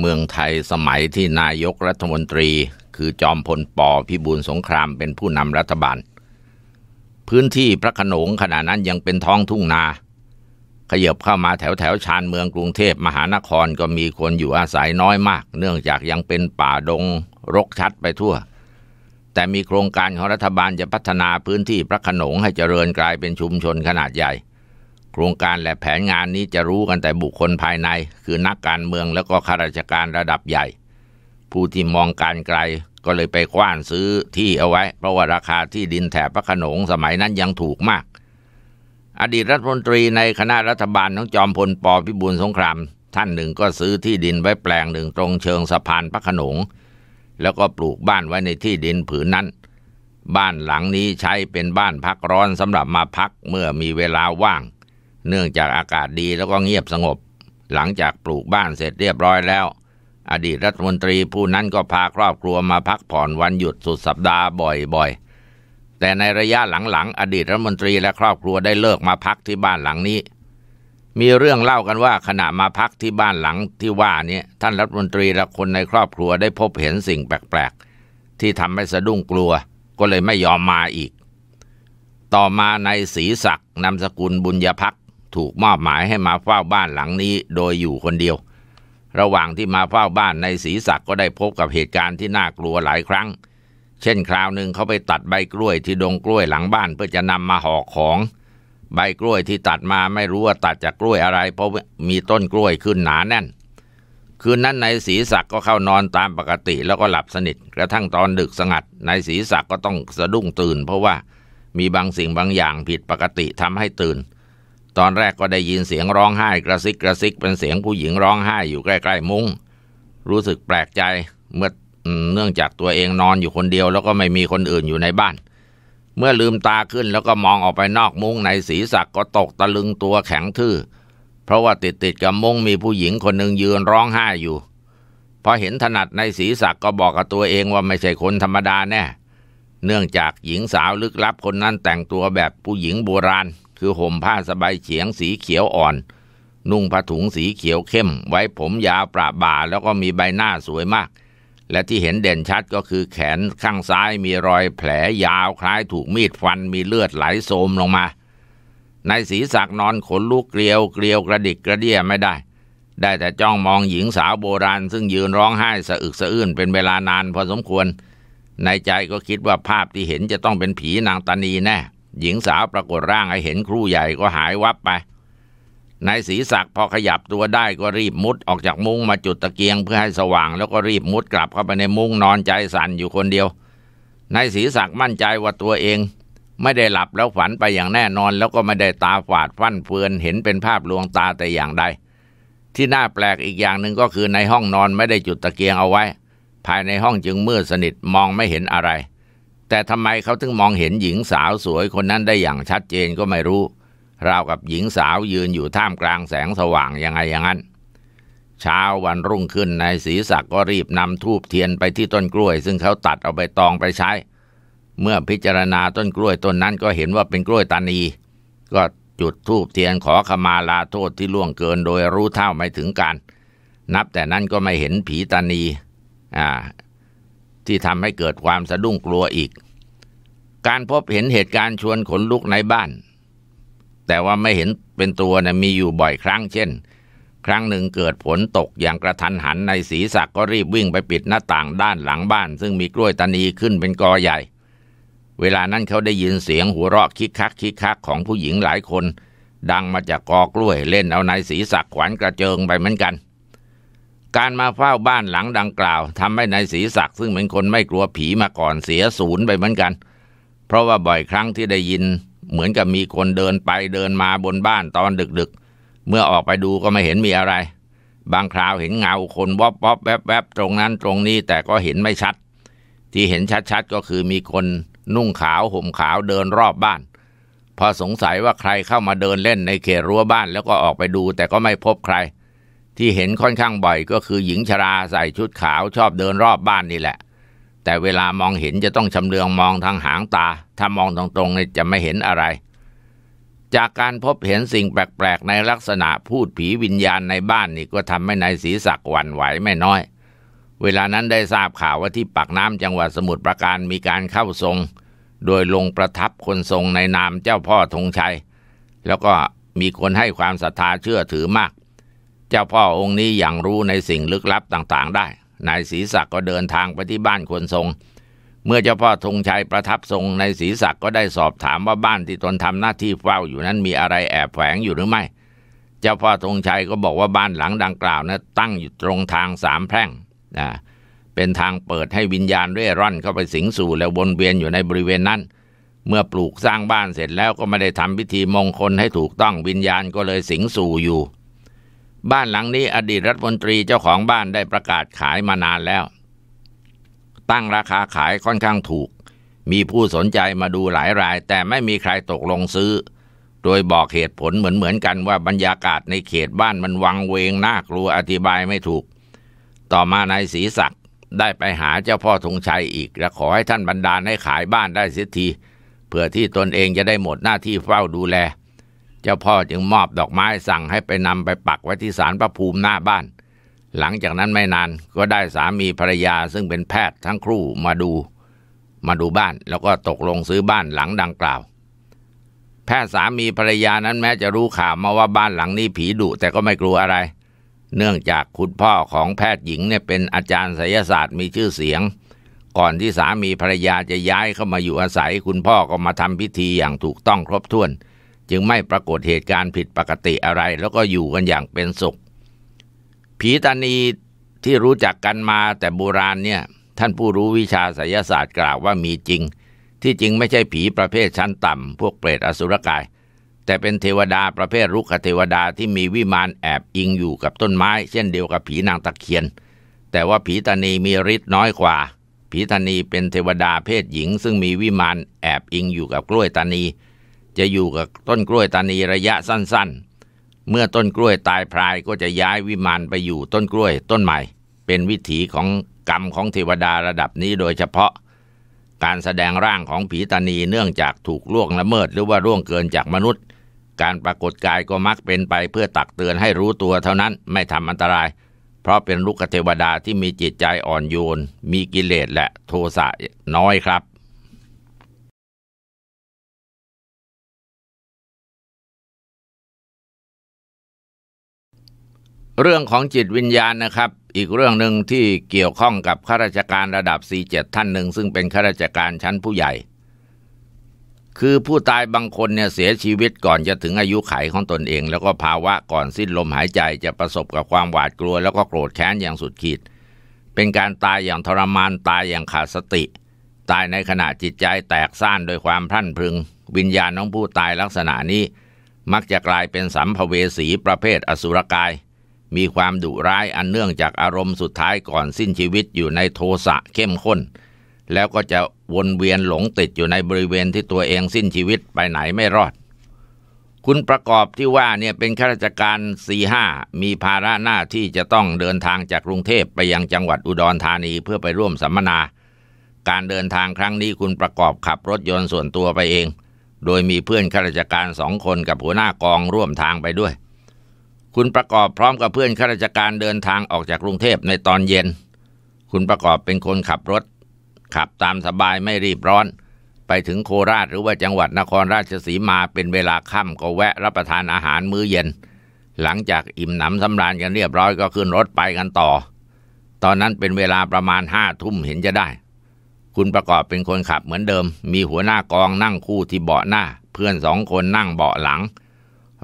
เมืองไทยสมัยที่นายกรัฐมนตรีคือจอมพล ป พิบูลสงครามเป็นผู้นำรัฐบาลพื้นที่พระขนงขณะนั้นยังเป็นท้องทุ่งนาขยบเข้ามาแถวแถวชานเมืองกรุงเทพมหานครก็มีคนอยู่อาศัยน้อยมาก เนื่องจากยังเป็นป่าดง รกชัดไปทั่ว แต่มีโครงการของรัฐบาลจะพัฒนาพื้นที่พระขนงให้เจริญกลายเป็นชุมชนขนาดใหญ่โครงการและแผนงานนี้จะรู้กันแต่บุคคลภายในคือนักการเมืองแล้วก็ข้าราชการระดับใหญ่ ผู้ที่มองการไกลก็เลยไปคว้านซื้อที่เอาไว้ เพราะว่าราคาที่ดินแถบพระขนงสมัยนั้นยังถูกมาก อดีตรัฐมนตรีในคณะรัฐบาลของจอมพลปพิบูลสงครามท่านหนึ่งก็ซื้อที่ดินไว้แปลงหนึ่งตรงเชิงสะพานพระขนง แล้วก็ปลูกบ้านไว้ในที่ดินผืนนั้น บ้านหลังนี้ใช้เป็นบ้านพักร้อนสำหรับมาพักเมื่อมีเวลาว่างเนื่องจากอากาศดีแล้วก็เงียบสงบ หลังจากปลูกบ้านเสร็จเรียบร้อยแล้ว อดีตรัฐมนตรีผู้นั้นก็พาครอบครัวมาพักผ่อนวันหยุดสุดสัปดาห์บ่อย ๆ แต่ในระยะหลังๆ อดีตรัฐมนตรีและครอบครัวได้เลิกมาพักที่บ้านหลังนี้ มีเรื่องเล่ากันว่าขณะมาพักที่บ้านหลังที่ว่านี้ท่านรัฐมนตรีและคนในครอบครัวได้พบเห็นสิ่งแปลกๆ ที่ทำให้สะดุ้งกลัว ก็เลยไม่ยอมมาอีก ต่อมาในศรีศักดิ์นามสกุลบุญยพักถูกมอบหมายให้มาเฝ้าบ้านหลังนี้โดยอยู่คนเดียว ระหว่างที่มาเฝ้าบ้านในศรีศักก็ได้พบกับเหตุการณ์ที่น่ากลัวหลายครั้ง เช่นคราวหนึ่งเขาไปตัดใบกล้วยที่ดงกล้วยหลังบ้านเพื่อจะนำมาห่อของ ใบกล้วยที่ตัดมาไม่รู้ว่าตัดจากกล้วยอะไร เพราะมีต้นกล้วยขึ้นหนาแน่น คืนนั้นนายศรีศักดิ์ก็เข้านอนตามปกติแล้วก็หลับสนิท กระทั่งตอนดึกสงัดนายศรีศักดิ์ก็ต้องสะดุ้งตื่น เพราะว่ามีบางสิ่งบางอย่างผิดปกติทำให้ตื่นตอนแรกก็ได้ยินเสียงร้องไห้กระซิกกระซิกเป็นเสียงผู้หญิงร้องไห้อยู่ใกล้ ๆมุง้งรู้สึกแปลกใจเมื่อเนื่องจากตัวเองนอนอยู่คนเดียวแล้วก็ไม่มีคนอื่นอยู่ในบ้าน เมื่อลืมตาขึ้นแล้วก็มองออกไปนอกมุ้งในศีรษะก็ตกตะลึงตัวแข็งทื่อเพราะว่าติดติดกับมุ้งมีผู้หญิงคนหนึ่งยืนร้องไห้อยู่พอเห็นถนัดในศีรษะก็บอกกับตัวเองว่าไม่ใช่คนธรรมดาแน่เนื่องจากหญิงสาวลึกลับคนนั้นแต่งตัวแบบผู้หญิงโบราณคือห่มผ้าสบายเฉียงสีเขียวอ่อน นุ่งผ้าถุงสีเขียวเข้ม ไว้ผมยาวประบ่าแล้วก็มีใบหน้าสวยมาก และที่เห็นเด่นชัดก็คือแขนข้างซ้ายมีรอยแผลยาวคล้ายถูกมีดฟันมีเลือดไหลโสมลงมา ในศีสักนอนขนลุกเกลียวเกลียวกระดิกกระเดียไม่ได้ ได้แต่จ้องมองหญิงสาวโบราณซึ่งยืนร้องไห้สะอึกสะอื้นเป็นเวลานานพอสมควรในใจก็คิดว่าภาพที่เห็นจะต้องเป็นผีนางตานีแน่หญิงสาวปรากฏร่างให้เห็นครูใหญ่ก็หายวับไป นายศรีศักดิ์พอขยับตัวได้ก็รีบมุดออกจากมุ้งมาจุดตะเกียงเพื่อให้สว่างแล้วก็รีบมุดกลับเข้าไปในมุ้งนอนใจสั่นอยู่คนเดียว นายศรีศักดิ์มั่นใจว่าตัวเอง ไม่ได้หลับแล้วฝันไปอย่างแน่นอน แล้วก็ไม่ได้ตาฝาดฟั่นเฟือนเห็นเป็นภาพลวงตาแต่อย่างใดที่น่าแปลกอีกอย่างหนึ่งก็คือในห้องนอนไม่ได้จุดตะเกียงเอาไว้ ภายในห้องจึงมืดสนิทมองไม่เห็นอะไรแต่ทำไมเขาถึงมองเห็นหญิงสาวสวยคนนั้นได้อย่างชัดเจนก็ไม่รู้ราวกับหญิงสาวยืนอยู่ท่ามกลางแสงสว่างยังไงอย่างนั้นเช้าวันรุ่งขึ้นนายศรีศักดิ์ก็รีบนำทูบเทียนไปที่ต้นกล้วย ซึ่งเขาตัดเอาใบตองไปใช้ เมื่อพิจารณาต้นกล้วยต้นนั้นก็เห็นว่าเป็นกล้วยตานี ก็จุดทูบเทียนขอขมาลาโทษที่ล่วงเกินโดยรู้เท่าไม่ถึงการนับแต่นั้นก็ไม่เห็นผีตานีอ่าที่ทำให้เกิดความสะดุ้งกลัวอีก การพบเห็นเหตุการณ์ชวนขนลุกในบ้าน แต่ว่าไม่เห็นเป็นตัวนะมีอยู่บ่อยครั้งเช่น ครั้งหนึ่งเกิดฝนตกอย่างกระทันหันในศีรษะก็รีบวิ่งไปปิดหน้าต่างด้านหลังบ้าน ซึ่งมีกล้วยตานีขึ้นเป็นกอใหญ่ เวลานั้นเขาได้ยินเสียงหัวเราะคิกคักคิกคักของผู้หญิงหลายคน ดังมาจากกอกล้วยเล่นเอาในศีรษะขวัญกระเจิงไปเหมือนกันการมาเฝ้าบ้านหลังดังกล่าว ทำให้นายศรีศักดิ์ซึ่งเป็นคนไม่กลัวผีมาก่อนเสียศูนย์ไปเหมือนกัน เพราะว่าบ่อยครั้งที่ได้ยิน เหมือนกับมีคนเดินไปเดินมาบนบ้านตอนดึกๆเมื่อออกไปดูก็ไม่เห็นมีอะไร บางคราวเห็นเงาคนวอบวอบแวบแวบตรงนั้นตรงนี้แต่ก็เห็นไม่ชัด ที่เห็นชัดๆก็คือมีคนนุ่งขาวห่มขาวเดินรอบบ้าน พอสงสัยว่าใครเข้ามาเดินเล่นในเขตรั้วบ้านแล้วก็ออกไปดู แต่ก็ไม่พบใครที่เห็นค่อนข้างบ่อยก็คือหญิงชราใส่ชุดขาวชอบเดินรอบบ้านนี่แหละ แต่เวลามองเห็นจะต้องชำเลืองมองทางหางตา ถ้ามองตรงๆจะไม่เห็นอะไร จากการพบเห็นสิ่งแปลกๆในลักษณะ พูดผีวิญญาณในบ้านนี่ก็ทำให้นายศรีศักดิ์หวั่นไหวไม่น้อย เวลานั้นได้ทราบข่าวว่าที่ปากน้ำจังหวัดสมุทรปราการมีการเข้าทรง โดยลงประทับคนทรงในนามเจ้าพ่อธงชัยแล้วก็มีคนให้ความศรัทธาเชื่อถือมากเจ้าพ่อองค์นี้อย่างรู้ในสิ่งลึกลับต่างๆได้ นายศรีศักดิ์ก็เดินทางไปที่บ้านคนทรง เมื่อเจ้าพ่อธงชัยประทับทรงในศรีศักดิ์ก็ได้สอบถามว่าบ้านที่ตนทำหน้าที่เฝ้าอยู่นั้นมีอะไรแอบแฝงอยู่หรือไม่ เจ้าพ่อธงชัยก็บอกว่าบ้านหลังดังกล่าวนะตั้งอยู่ตรงทางสามแพร่งนะ เป็นทางเปิดให้วิญญาณเร่ร่อนเข้าไปสิงสู่แล้ววนเวียนอยู่ในบริเวณนั้น เมื่อปลูกสร้างบ้านเสร็จแล้วก็ไม่ได้ทำพิธีมงคลให้ถูกต้องวิญญาณก็เลยสิงสู่อยู่บ้านหลังนี้อดีตรัฐมนตรีเจ้าของบ้านได้ประกาศขายมานานแล้ว ตั้งราคาขายค่อนข้างถูก มีผู้สนใจมาดูหลายราย แต่ไม่มีใครตกลงซื้อ โดยบอกเหตุผลเหมือนเหมือนกันว่าบรรยากาศในเขตบ้านมันวังเวงน่ากลัวอธิบายไม่ถูก ต่อมานายศรีศักดิ์ได้ไปหาเจ้าพ่อธงชัยอีก และขอให้ท่านบรรดาให้ขายบ้านได้เสียทีเพื่อที่ตนเองจะได้หมดหน้าที่เฝ้าดูแลเจ้าพ่อจึงมอบดอกไม้สั่งให้ไปนำไปปักไว้ที่ศาลพระภูมิหน้าบ้าน หลังจากนั้นไม่นานก็ได้สามีภรรยาซึ่งเป็นแพทย์ทั้งครู่มาดู มาดูบ้านแล้วก็ตกลงซื้อบ้านหลังดังกล่าว แพทย์สามีภรรยานั้นแม้จะรู้ข่าวมาว่าบ้านหลังนี้ผีดุแต่ก็ไม่กลัวอะไร เนื่องจากคุณพ่อของแพทย์หญิงเนี่ยเป็นอาจารย์ศยศาสตร์มีชื่อเสียง ก่อนที่สามีภรรยาจะย้ายเข้ามาอยู่อาศัย คุณพ่อก็มาทำพิธีอย่างถูกต้องครบถ้วนเจึงไม่ปรากฏเหตุการณ์ผิดปกติอะไร แล้วก็อยู่กันอย่างเป็นสุข ผีตานีที่รู้จักกันมาแต่โบราณเนี่ยท่านผู้รู้วิชาไสยศาสตร์กล่าวว่ามีจริง ที่จริงไม่ใช่ผีประเภทชั้นต่ำพวกเปรตอสุรกายแต่เป็นเทวดาประเภทรุกขเทวดาที่มีวิมานแอบอิงอยู่กับต้นไม้ เช่นเดียวกับผีนางตะเคียน แต่ว่าผีตานีมีฤทธิ์น้อยกว่าผีตานีเป็นเทวดาเพศหญิง ซึ่งมีวิมานแอบอิงอยู่กับกล้วยตานีจะอยู่กับต้นกล้วยตานีระยะสั้นๆ เมื่อต้นกล้วยตายพรายก็จะย้ายวิมานไปอยู่ต้นกล้วยต้นใหม่ เป็นวิถีของกรรมของเทวดาระดับนี้โดยเฉพาะ การแสดงร่างของผีตานีเนื่องจากถูกล่วงละเมิด หรือว่าร่วงเกินจากมนุษย์ การปรากฏกายก็มักเป็นไป เพื่อตักเตือนให้รู้ตัวเท่านั้นไม่ทำอันตราย เพราะเป็นลูกเทวดาที่มีจิตใจอ่อนโยนมีกิเลสและโทสะน้อยครับเรื่องของจิตวิญญาณนะครับ อีกเรื่องหนึ่งที่เกี่ยวข้องกับข้าราชการระดับ47ท่านหนึ่งซึ่งเป็นข้าราชการชั้นผู้ใหญ่ คือผู้ตายบางคนเนี่ยเสียชีวิตก่อนจะถึงอายุไขของตนเอง แล้วก็ภาวะก่อนสิ้นลมหายใจจะประสบกับความหวาดกลัว แล้วก็โกรธแค้นอย่างสุดขีด เป็นการตายอย่างทรมานตายอย่างขาดสติ ตายในขณะจิตใจแตกสั้นโดยความพรั่นพรึง วิญญาณของผู้ตายลักษณะนี้ มักจะกลายเป็นสัมภเวสีประเภทอสุรกายมีความดุร้ายอันเนื่องจากอารมณ์สุดท้ายก่อนสิ้นชีวิตอยู่ในโทสะเข้มข้น แล้วก็จะวนเวียนหลงติดอยู่ในบริเวณที่ตัวเองสิ้นชีวิตไปไหนไม่รอด คุณประกอบที่ว่าเนี่ยเป็นข้าราชการสี่ห้ามีภาระหน้าที่จะต้องเดินทางจากกรุงเทพไปยังจังหวัดอุดรธานีเพื่อไปร่วมสัมมนา การเดินทางครั้งนี้คุณประกอบขับรถยนต์ส่วนตัวไปเอง โดยมีเพื่อนข้าราชการสองคนกับหัวหน้ากองร่วมทางไปด้วยคุณประกอบพร้อมกับเพื่อนข้าราชการเดินทางออกจากกรุงเทพในตอนเย็น คุณประกอบเป็นคนขับรถ ขับตามสบายไม่รีบร้อน ไปถึงโคราชหรือว่าจังหวัดนครราชสีมาเป็นเวลาค่ำก็แวะรับประทานอาหารมื้อเย็น หลังจากอิ่มหนำสำราญกันเรียบร้อยก็ขึ้นรถไปกันต่อ ตอนนั้นเป็นเวลาประมาณห้าทุ่มเห็นจะได้ คุณประกอบเป็นคนขับเหมือนเดิม มีหัวหน้ากองนั่งคู่ที่เบาะหน้า เพื่อนสองคนนั่งเบาะหลัง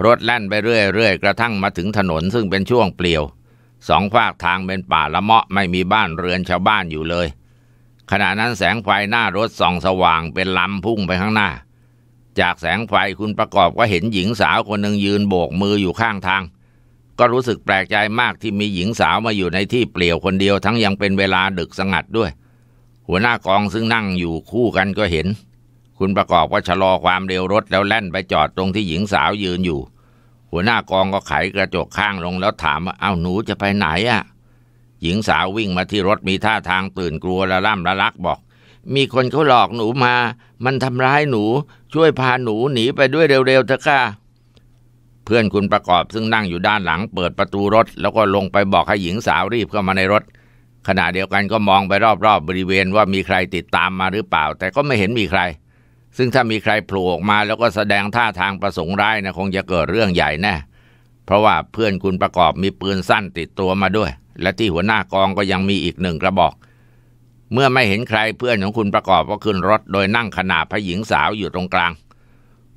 รถแล่นไปเรื่อยๆกระทั่งมาถึงถนนซึ่งเป็นช่วงเปลี่ยว สองฝากทางเป็นป่าละเมาะไม่มีบ้านเรือนชาวบ้านอยู่เลย ขณะนั้นแสงไฟหน้ารถส่องสว่างเป็นลำพุ่งไปข้างหน้า จากแสงไฟคุณประกอบก็เห็นหญิงสาวคนหนึ่งยืนโบกมืออยู่ข้างทาง ก็รู้สึกแปลกใจมากที่มีหญิงสาวมาอยู่ในที่เปลี่ยวคนเดียวทั้งยังเป็นเวลาดึกสงัดด้วย หัวหน้ากองซึ่งนั่งอยู่คู่กันก็เห็นคุณประกอบก็ชะลอความเร็วรถแล้วแล่นไปจอดตรงที่หญิงสาวยืนอยู่ หัวหน้ากองก็ไขกระจกข้างลง แล้วถามว่าเอ้าหนูจะไปไหนอะ่ะ หญิงสาววิ่งมาที่รถมีท่าทางตื่นกลัวละล่ำละลักบอก มีคนเขาหลอกหนูมา มันทำร้ายหนู ช่วยพาหนูหนีไปด้วยเร็วๆเถอะค่ะเพื่อนคุณประกอบซึ่งนั่งอยู่ด้านหลัง เปิดประตูรถแล้วก็ลงไปบอกให้หญิงสาวรีบเข้ามาในรถ ขณะเดียวกันก็มองไปรอบๆบบริเวณว่ามีใครติดตามมาหรือเปล่า แต่ก็ไม่เห็นมีใครซึ่งถ้ามีใครโผล่ออกมาแล้วก็แสดงท่าทางประสงค์ร้ายนะคงจะเกิดเรื่องใหญ่แน่ เพราะว่าเพื่อนคุณประกอบมีปืนสั้นติดตัวมาด้วย และที่หัวหน้ากองก็ยังมีอีกหนึ่งกระบอก เมื่อไม่เห็นใครเพื่อนของคุณประกอบก็ขึ้นรถ โดยนั่งขนาผู้หญิงสาวอยู่ตรงกลาง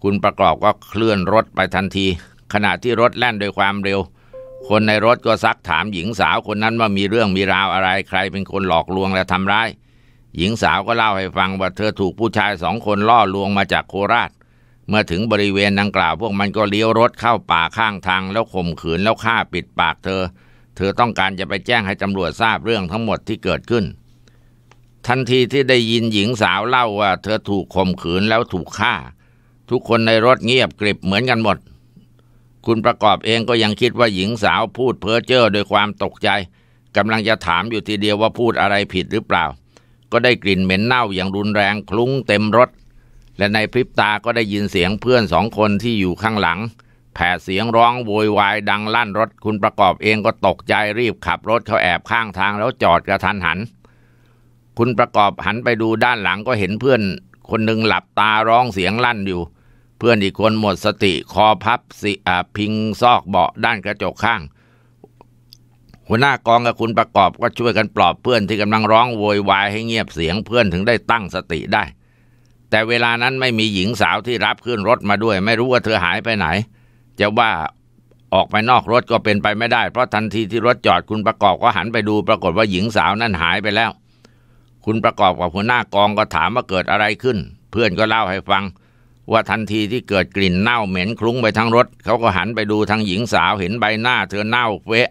คุณประกอบก็เคลื่อนรถไปทันที ขณะที่รถแล่นด้วยความเร็ว คนในรถก็ซักถามหญิงสาวคนนั้นว่ามีเรื่องมีราวอะไรใครเป็นคนหลอกลวงและทำร้ายหญิงสาวก็เล่าให้ฟังว่าเธอถูกผู้ชายสองคนล่อลวงมาจากโคราช เมื่อถึงบริเวณดังกล่าว พวกมันก็เลี้ยวรถเข้าป่าข้างทางแล้วข่มขืนแล้วฆ่าปิดปากเธอ เธอต้องการจะไปแจ้งให้ตำรวจทราบเรื่องทั้งหมดที่เกิดขึ้น ทันทีที่ได้ยินหญิงสาวเล่าว่าเธอถูกข่มขืนแล้วถูกฆ่า ทุกคนในรถเงียบกริบเหมือนกันหมด คุณประกอบเองก็ยังคิดว่าหญิงสาวพูดเพ้อเจ้อโดยความตกใจกำลังจะถามอยู่ทีเดียวว่าพูดอะไรผิดหรือเปล่าก็ได้กลิ่นเหม็นเน่าอย่างรุนแรงคลุ้งเต็มรถ และในพริบตาก็ได้ยินเสียงเพื่อนสองคนที่อยู่ข้างหลัง แผดเสียงร้องโวยวายดังลั่นรถ คุณประกอบเองก็ตกใจรีบขับรถเขาแอบข้างทางแล้วจอดกระทันหัน คุณประกอบหันไปดูด้านหลังก็เห็นเพื่อนคนหนึ่งหลับตาร้องเสียงลั่นอยู่ เพื่อนอีกคนหมดสติคอพับสิอพิงซอกเบาะด้านกระจกข้างหัวหน้ากองกับคุณประกอบก็ช่วยกันปลอบเพื่อนที่กำลังร้องโวยวายให้เงียบเสียงเพื่อนถึงได้ตั้งสติได้ แต่เวลานั้นไม่มีหญิงสาวที่รับขึ้นรถมาด้วย ไม่รู้ว่าเธอหายไปไหนจะว่าออกไปนอกรถก็เป็นไปไม่ได้ เพราะทันทีที่รถจอดคุณประกอบก็หันไปดูปรากฏว่าหญิงสาวนั่นหายไปแล้ว คุณประกอบกับหัวหน้ากองก็ถามว่าเกิดอะไรขึ้น เพื่อนก็เล่าให้ฟัง ว่าทันทีที่เกิดกลิ่นเน่าเหม็นคลุ้งไปทั้งรถเขาก็หันไปดูทางหญิงสาวเห็นใบหน้าเธอเน่าเฟะ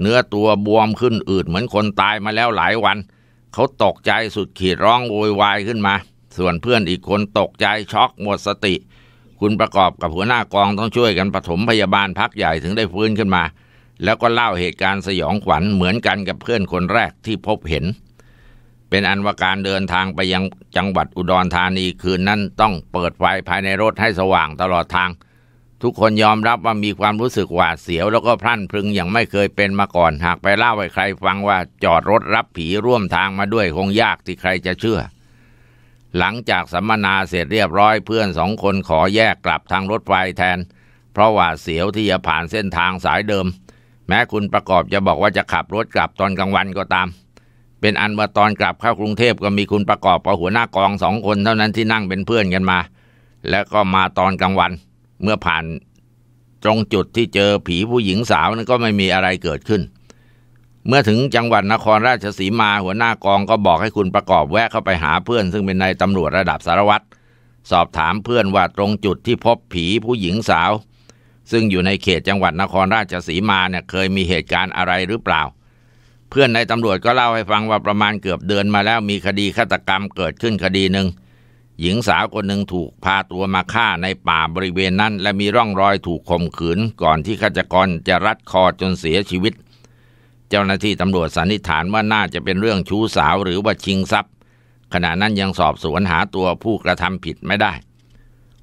เนื้อตัวบวมขึ้นอืดเหมือนคนตายมาแล้วหลายวัน เขาตกใจสุดขีดร้องโวยวายขึ้นมา ส่วนเพื่อนอีกคนตกใจช็อกหมดสติ คุณประกอบกับหัวหน้ากองต้องช่วยกันปฐมพยาบาลพักใหญ่ถึงได้ฟื้นขึ้นมา แล้วก็เล่าเหตุการณ์สยองขวัญเหมือนกันกับเพื่อนคนแรกที่พบเห็น เป็นอันว่าการเดินทางไปยังจังหวัดอุดรธานีคืนนั้นต้องเปิดไฟภายในรถให้สว่างตลอดทางทุกคนยอมรับว่ามีความรู้สึกหวาดเสียวแล้วก็พลั่นพรึงอย่างไม่เคยเป็นมาก่อน หากไปเล่าให้ใครฟังว่าจอดรถรับผีร่วมทางมาด้วยคงยากที่ใครจะเชื่อ หลังจากสัมมนาเสร็จเรียบร้อยเพื่อนสองคนขอแยกกลับทางรถไฟแทน เพราะหวาดเสียวที่จะผ่านเส้นทางสายเดิม แม้คุณประกอบจะบอกว่าจะขับรถกลับตอนกลางวันก็ตาม เป็นอันว่าตอนกลับเข้ากรุงเทพก็มีคุณประกอบกับหัวหน้ากองสองคนเท่านั้นที่นั่งเป็นเพื่อนกันมา และก็มาตอนกลางวันเมื่อผ่านตรงจุดที่เจอผีผู้หญิงสาวนั้นก็ไม่มีอะไรเกิดขึ้น เมื่อถึงจังหวัดนครราชสีมาหัวหน้ากองก็บอกให้คุณประกอบแวะเข้าไปหาเพื่อน ซึ่งเป็นนายตำรวจระดับสารวัตรสอบถามเพื่อนว่าตรงจุดที่พบผีผู้หญิงสาว ซึ่งอยู่ในเขตจังหวัดนครราชสีมาเนี่ยเคยมีเหตุการณ์อะไรหรือเปล่า เพื่อนในตำรวจก็เล่าให้ฟังว่าประมาณเกือบเดือนมาแล้วมีคดีฆาตกรรมเกิดขึ้นคดีหนึ่งหญิงสาวคนหนึ่งถูกพาตัวมาฆ่าในป่าบริเวณนั้นและมีร่องรอยถูกข่มขืนก่อนที่ฆาตกรจะรัดคอจนเสียชีวิต เจ้าหน้าที่ตำรวจสันนิษฐานว่าน่าจะเป็นเรื่องชู้สาวหรือว่าชิงทรัพย์ ขณะนั้นยังสอบสวนหาตัวผู้กระทำผิดไม่ได้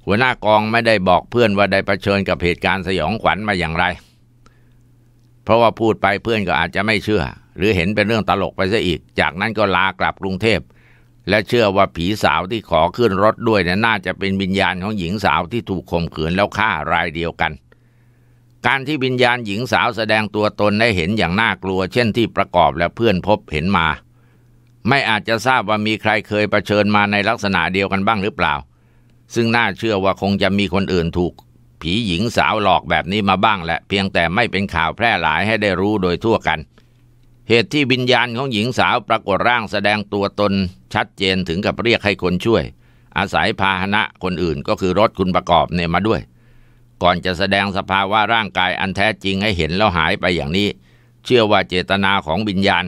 หัวหน้ากองไม่ได้บอกเพื่อนว่าได้เผชิญกับเหตุการณ์สยองขวัญมาอย่างไร เพราะว่าพูดไปเพื่อนก็อาจจะไม่เชื่อ หรือเห็นเป็นเรื่องตลกไปซะอีก จากนั้นก็ลากลับกรุงเทพและเชื่อว่าผีสาวที่ขอขึ้นรถด้วยนะน่าจะเป็นวิญญาณของหญิงสาวที่ถูกข่มขืนแล้วฆ่ารายเดียวกัน การที่วิญญาณหญิงสาวแสดงตัวตนได้เห็นอย่างน่ากลัวเช่นที่ประกอบและเพื่อนพบเห็นมา ไม่อาจจะทราบว่ามีใครเคยเผชิญมาในลักษณะเดียวกันบ้างหรือเปล่า ซึ่งน่าเชื่อว่าคงจะมีคนอื่นถูก ผีหญิงสาวหลอกแบบนี้มาบ้างแหละเพียงแต่ไม่เป็นข่าวแพร่หลายให้ได้รู้โดยทั่วกันเหตุที่วิญญาณของหญิงสาวปรากฏร่างแสดงตัวตน ชัดเจนถึงกับเรียกให้คนช่วย อาศัยพาหนะคนอื่นก็คือรถคุณประกอบเนี่ยมาด้วย ก่อนจะแสดงสภาวะร่างกายอันแท้จริงให้เห็นแล้วหายไปอย่างนี้ เชื่อว่าเจตนาของวิญญาณ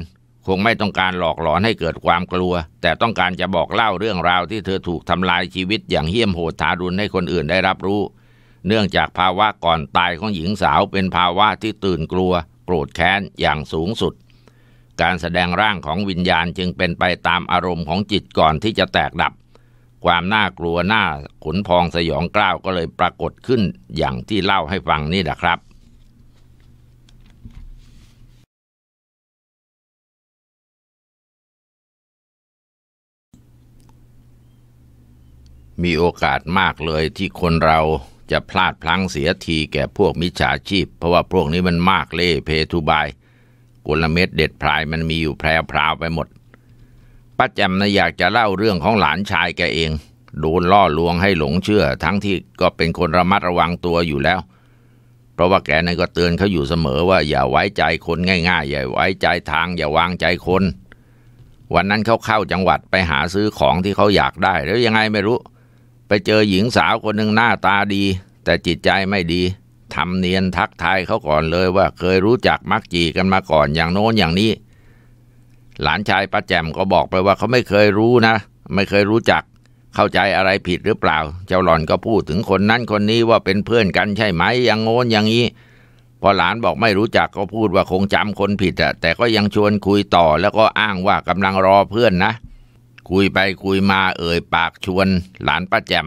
คงไม่ต้องการหลอกหลอนให้เกิดความกลัว แต่ต้องการจะบอกเล่าเรื่องราวที่เธอถูกทำลายชีวิตอย่างเหี้ยมโหดทารุณให้คนอื่นได้รับรู้ เนื่องจากภาวะก่อนตายของหญิงสาวเป็นภาวะที่ตื่นกลัวโกรธแค้นอย่างสูงสุดการแสดงร่างของวิญญาณจึงเป็นไปตามอารมณ์ของจิตก่อนที่จะแตกดับ ความน่ากลัวน่าขนพองสยองกล้าวก็เลยปรากฏขึ้นอย่างที่เล่าให้ฟังนี่แหละครับ มีโอกาสมากเลยที่คนเราจะพลาดพลั้งเสียทีแก่พวกมิจฉาชีพ เพราะว่าพวกนี้มันมากเล่เพทุบายลเม็ดเด็ดพลายมันมีอยู่แพร่พราวไปหมด ป้าแจมนะอยากจะเล่าเรื่องของหลานชายแกเองโดนล่อลวงให้หลงเชื่อ ทั้งที่ก็เป็นคนระมัดระวังตัวอยู่แล้ว เพราะว่าแกนั่นก็เตือนเขาอยู่เสมอว่าอย่าไว้ใจคนง่ายๆอย่าไว้ใจทางอย่าวางใจคน วันนั้นเขาเข้าจังหวัดไปหาซื้อของที่เขาอยากได้ แล้วยังไงไม่รู้ ไปเจอหญิงสาวคนหนึ่งหน้าตาดี แต่จิตใจไม่ดีทำเนียนทักทายเขาก่อนเลยว่าเคยรู้จักมักจีกันมาก่อนอย่างโน้นอย่างนี้ หลานชายป้าแจมก็บอกไปว่าเขาไม่เคยรู้นะ ไม่เคยรู้จัก เข้าใจอะไรผิดหรือเปล่า เจ้าหล่อนก็พูดถึงคนนั้นคนนี้ว่าเป็นเพื่อนกันใช่ไหมอย่างโน้นอย่างนี้ พอหลานบอกไม่รู้จักก็พูดว่าคงจำคนผิดอะแต่ก็ยังชวนคุยต่อ แล้วก็อ้างว่ากำลังรอเพื่อนนะ คุยไปคุยมาเอ่ย ปากชวน หลานป้าแจม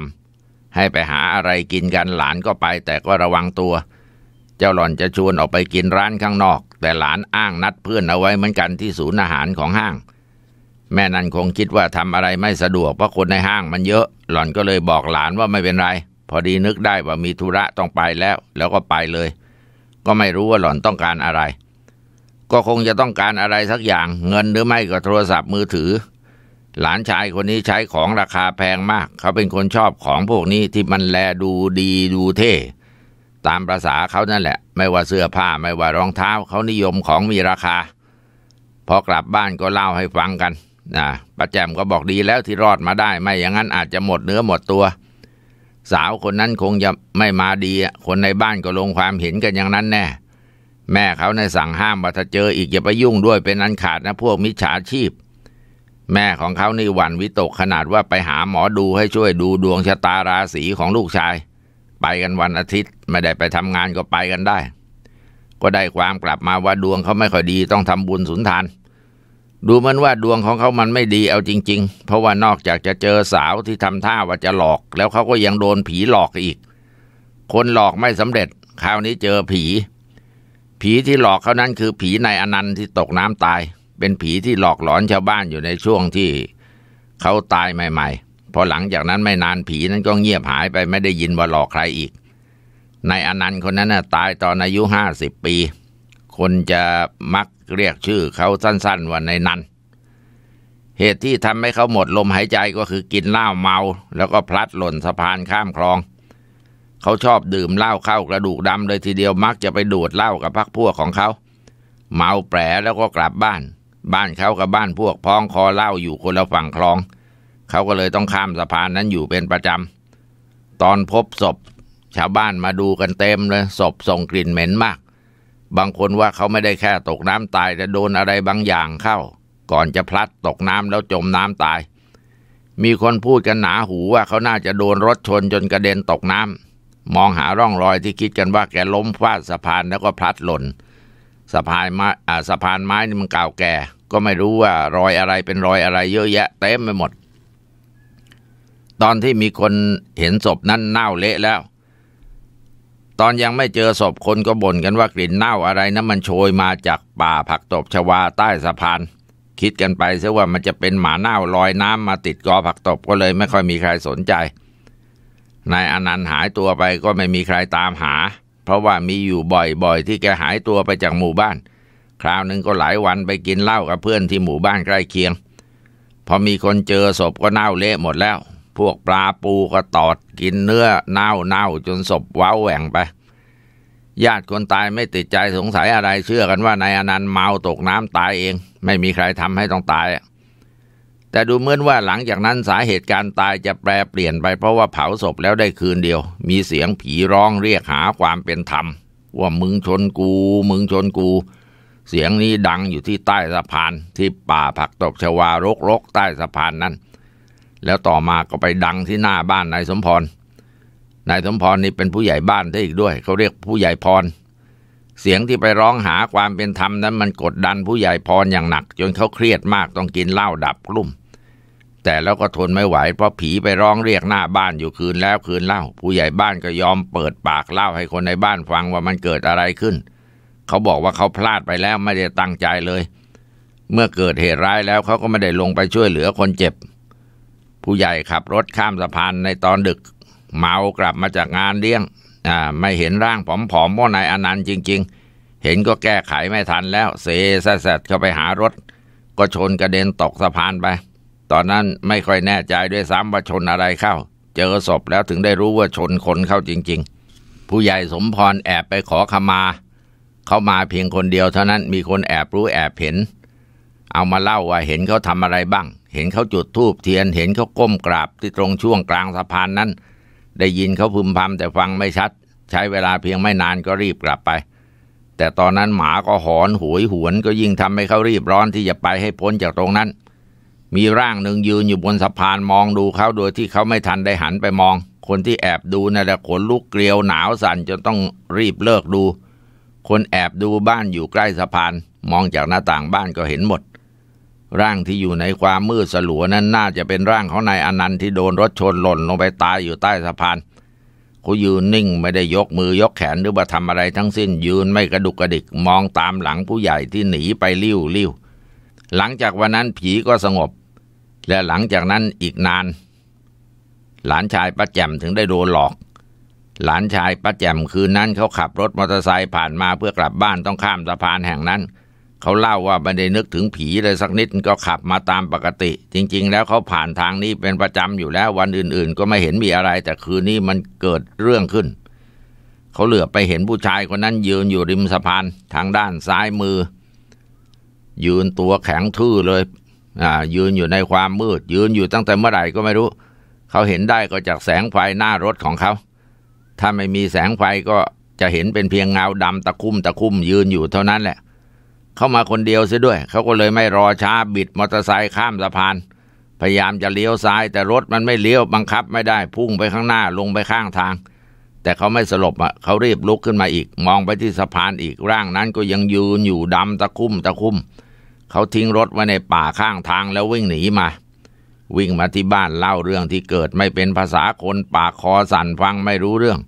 ให้ไปหาอะไรกินกันหลานก็ไปแต่ก็ระวังตัว เจ้าหล่อนจะชวนออกไปกินร้านข้างนอก แต่หลานอ้างนัดเพื่อนเอาไว้เหมือนกันที่ศูนย์อาหารของห้าง แม่นันคงคิดว่าทำอะไรไม่สะดวกเพราะคนในห้างมันเยอะ หล่อนก็เลยบอกหลานว่าไม่เป็นไร พอดีนึกได้ว่ามีธุระต้องไปแล้ว แล้วก็ไปเลย ก็ไม่รู้ว่าหล่อนต้องการอะไร ก็คงจะต้องการอะไรสักอย่างเงินหรือไม่ก็โทรศัพท์มือถือหลานชายคนนี้ใช้ของราคาแพงมาก เขาเป็นคนชอบของพวกนี้ที่มันแลดูดีดูเท่ตามประษาเขานั่นแหละ ไม่ว่าเสื้อผ้าไม่ว่ารองเท้า เขานิยมของมีราคาพอกลับบ้านก็เล่าให้ฟังกันนะป้าแจมก็บอกดีแล้วที่รอดมาได้ ไม่อย่างนั้นอาจจะหมดเนื้อหมดตัว สาวคนนั้นคงจะไม่มาดีคนในบ้านก็ลงความเห็นกันอย่างนั้นแน่ แม่เขาในสั่งห้ามว่าถ้าเจออีกอย่าไปยุ่งด้วยเป็นอันขาดนะพวกมิจฉาชีพแม่ของเขานี่หวั่นวิตกขนาดว่าไปหาหมอดูให้ช่วยดูดวงชะตาราศีของลูกชาย ไปกันวันอาทิตย์ไม่ได้ไปทำงานก็ไปกันได้ ก็ได้ความกลับมาว่าดวงเขาไม่ค่อยดีต้องทำบุญสุนทาน ดูมันว่าดวงของเขามันไม่ดีเอาจริงๆ เพราะว่านอกจากจะเจอสาวที่ทำท่าว่าจะหลอก แล้วเขาก็ยังโดนผีหลอกอีก คนหลอกไม่สำเร็จคราวนี้เจอผี ผีที่หลอกเขานั้นคือผีนายอนันต์ที่ตกน้ำตายเป็นผีที่หลอกหลอนชาวบ้านอยู่ในช่วงที่เขาตายใหม่ๆ พอหลังจากนั้นไม่นานผีนั้นก็เงียบหายไปไม่ได้ยินว่าหลอกใครอีกนายอนันต์คนนั้นน่ะตายตอนอายุห้าสิบปี คนจะมักเรียกชื่อเขาสั้นๆว่านายนันเหตุที่ทำให้เขาหมดลมหายใจก็คือกินเหล้าเมา แล้วก็พลัดหล่นสะพานข้ามคลอง เขาชอบดื่มเหล้าเข้ากระดูกดำเลยทีเดียวมักจะไปดูดเหล้ากับพักพวกของเขา เมาแปรแล้วก็กลับบ้านบ้านเขากับบ้านพวกพ้องคอเล่าอยู่คนละฝั่งคลอง เขาก็เลยต้องข้ามสะพานนั้นอยู่เป็นประจำ ตอนพบศพ ชาวบ้านมาดูกันเต็มเลยศพส่งกลิ่นเหม็นมาก บางคนว่าเขาไม่ได้แค่ตกน้ำตายแต่โดนอะไรบางอย่างเข้า ก่อนจะพลัดตกน้ำ แล้วจมน้ำตาย มีคนพูดกันหนาหูว่าเขาน่าจะโดนรถชนจนกระเด็นตกน้ำ มองหาร่องรอยที่คิดกันว่าแกล้มฟาดสะพานแล้วก็พลัดหล่นสะพานไม้ อ่า สะพานไม้นี่มันเก่าแก่ ก็ไม่รู้ว่า รอยอะไรเป็นรอยอะไรเยอะแยะเต็มไปหมด ตอนที่มีคนเห็นศพนั้นเน่าเละแล้ว ตอนยังไม่เจอศพคนก็บ่นกันว่ากลิ่นเน่าอะไรนะั้นมันโชยมาจากป่าผักตบ ชวาใต้สะพาน คิดกันไปซะว่ามันจะเป็นหมาเน่าลอยน้ำมาติดกอผักตบก็เลยไม่ค่อยมีใครสนใจ นายอนันต์หายตัวไปก็ไม่มีใครตามหาเพราะว่ามีอยู่บ่อยๆ ที่แกหายตัวไปจากหมู่บ้าน คราวหนึ่งก็หลายวันไปกินเหล้ากับเพื่อนที่หมู่บ้านใกล้เคียง พอมีคนเจอศพก็เน่าเละหมดแล้ว พวกปลาปูก็ตอดกินเนื้อเน่าเน่าจนศพว้าวแหว่งไป ญาติคนตายไม่ติดใจสงสัยอะไร เชื่อกันว่านายอนันต์เมาตกน้ำตายเอง ไม่มีใครทำให้ต้องตายอ่ะแต่ดูเหมือนว่าหลังจากนั้นสาเหตุการตายจะแปรเปลี่ยนไปเพราะว่าเผาศพแล้วได้คืนเดียว มีเสียงผีร้องเรียกหาความเป็นธรรม ว่ามึงชนกู มึงชนกู เสียงนี้ดังอยู่ที่ใต้สะพานที่ป่าผักตบชวารกๆใต้สะพานนั้น แล้วต่อมาก็ไปดังที่หน้าบ้านนายสมพรนายสมพรนี่เป็นผู้ใหญ่บ้านได้อีกด้วย เขาเรียกผู้ใหญ่พรเสียงที่ไปร้องหาความเป็นธรรมนั้นมันกดดันผู้ใหญ่พรอย่างหนัก จนเขาเครียดมากต้องกินเหล้าดับกลุ่มแต่แล้วก็ทนไม่ไหว เพราะผีไปร้องเรียกหน้าบ้านอยู่คืนแล้วคืนเล่า ผู้ใหญ่บ้านก็ยอมเปิดปากเล่าให้คนในบ้านฟังว่ามันเกิดอะไรขึ้น เขาบอกว่าเขาพลาดไปแล้วไม่ได้ตั้งใจเลย เมื่อเกิดเหตุร้ายแล้วเขาก็ไม่ได้ลงไปช่วยเหลือคนเจ็บ ผู้ใหญ่ขับรถข้ามสะพานในตอนดึก เมากลับมาจากงานเลี้ยงอ่าไม่เห็นร่างผอมๆพ่อนายอนันต์จริง ๆ เห็นก็แก้ไขไม่ทันแล้ว เสแสดเข้าไปหารถ ก็ชนกระเด็นตกสะพานไปตอนนั้นไม่ค่อยแน่ใจด้วยซ้ำว่าชนอะไรเข้า เจอศพแล้วถึงได้รู้ว่าชนคนเข้าจริง ๆ ผู้ใหญ่สมพรแอบไปขอขมา เขามาเพียงคนเดียวเท่านั้นมีคนแอบรู้แอบเห็น เอามาเล่าว่าเห็นเขาทำอะไรบ้าง เห็นเขาจุดธูปเทียน เห็นเขาก้มกราบที่ตรงช่วงกลางสะพานนั้น ได้ยินเขาพึมพำแต่ฟังไม่ชัด ใช้เวลาเพียงไม่นานก็รีบกลับไป แต่ตอนนั้นหมาก็หอนหวยหวนก็ยิ่งทำให้เขารีบร้อนที่จะไปให้พ้นจากตรงนั้นมีร่างหนึ่งยืนอยู่บนสะพานมองดูเขาโดยที่เขาไม่ทันได้หันไปมอง คนที่แอบดูนะ่ะแหละขนลุกเกลียวหนาวสั่นจนต้องรีบเลิกดู คนแอบดูบ้านอยู่ใกล้สะพานมองจากหน้าต่างบ้านก็เห็นหมด ร่างที่อยู่ในความมืดสลัวนั้นน่าจะเป็นร่างของนายอนันต์ที่โดนรถชนหล่นลงไปตายอยู่ใต้สะพานเขายืนนิ่งไม่ได้ยกมือยกแขนหรือว่าทำอะไรทั้งสิ้นยืนไม่กระดุกกระดิกมองตามหลังผู้ใหญ่ที่หนีไปลิ้วลี้วหลังจากวันนั้นผีก็สงบและหลังจากนั้นอีกนานหลานชายป้าแจ่มถึงได้โดนหลอก หลานชายป้าแจ่มคืนนั้นเขาขับรถมอเตอร์ไซค์ผ่านมาเพื่อกลับบ้านต้องข้ามสะพานแห่งนั้น เขาเล่าว่าไม่ได้นึกถึงผีเลยสักนิดก็ขับมาตามปกติ จริงๆ แล้วเขาผ่านทางนี้เป็นประจำ อยู่แล้ววันอื่นๆ ก็ไม่เห็นมีอะไร แต่คืนนี้มันเกิดเรื่องขึ้น เขาเหลือไปเห็นผู้ชายคนนั้นยืนอยู่ริมสะพานทางด้านซ้ายมือ ยืนตัวแข็งทื่อเลยอ่ายืนอยู่ในความมืด ยืนอยู่ตั้งแต่เมื่อไหร่ก็ไม่รู้ เขาเห็นได้ก็จากแสงไฟหน้ารถของเขา ถ้าไม่มีแสงไฟก็จะเห็นเป็นเพียงเงาดำตะคุ่มตะคุ่มยืนอยู่เท่านั้นแหละเข้ามาคนเดียวเสียด้วย เขาก็เลยไม่รอช้าบิดมอเตอร์ไซค์ข้ามสะพานพยายามจะเลี้ยวซ้ายแต่รถมันไม่เลี้ยวบังคับไม่ได้ พุ่งไปข้างหน้าลงไปข้างทาง แต่เขาไม่สลบอ่ะเขารีบลุกขึ้นมาอีก มองไปที่สะพานอีกร่างนั้น ก็ยังยืนอยู่ดำตะคุ่มตะคุ่มมเขาทิ้งรถไว้ในป่าข้างทางแล้ววิ่งหนีมา วิ่งมาที่บ้านเล่าเรื่องที่เกิดไม่เป็นภาษาคนปากคอสั่นฟังไม่รู้เรื่อง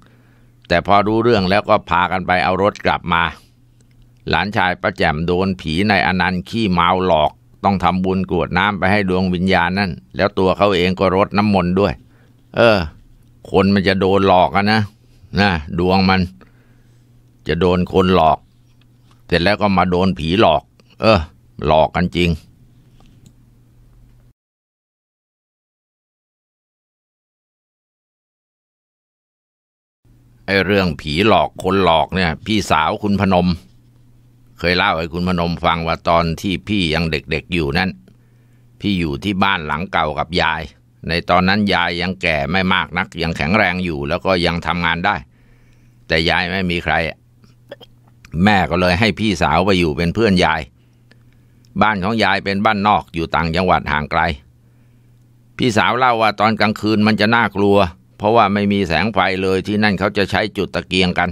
แต่พอรู้เรื่องแล้วก็พากันไปเอารถกลับมา หลานชายประแจมโดนผีในอนันต์ขี้เมาหลอก ต้องทำบุญกรวดน้ำไปให้ดวงวิญญาณนั่นแล้วตัวเขาเองก็รดน้ำมนต์ด้วย เออ คนมันจะโดนหลอกอะนะ นะดวงมัน จะโดนคนหลอก เสร็จแล้วก็มาโดนผีหลอก เออหลอกกันจริงไอเรื่องผีหลอกคนหลอกเนี่ย พี่สาวคุณพนม เคยเล่าให้คุณพนมฟังว่าตอนที่พี่ยังเด็กๆอยู่นั้นพี่อยู่ที่บ้านหลังเก่ากับยาย ในตอนนั้นยายยังแก่ไม่มากนักยังแข็งแรงอยู่แล้วก็ยังทำงานได้ แต่ยายไม่มีใคร แม่ก็เลยให้พี่สาวไปอยู่เป็นเพื่อนยายบ้านของยายเป็นบ้านนอกอยู่ต่างจังหวัดห่างไกล พี่สาวเล่าว่าตอนกลางคืนมันจะน่ากลัว เพราะว่าไม่มีแสงไฟเลยที่นั่นเขาจะใช้จุดตะเกียงกัน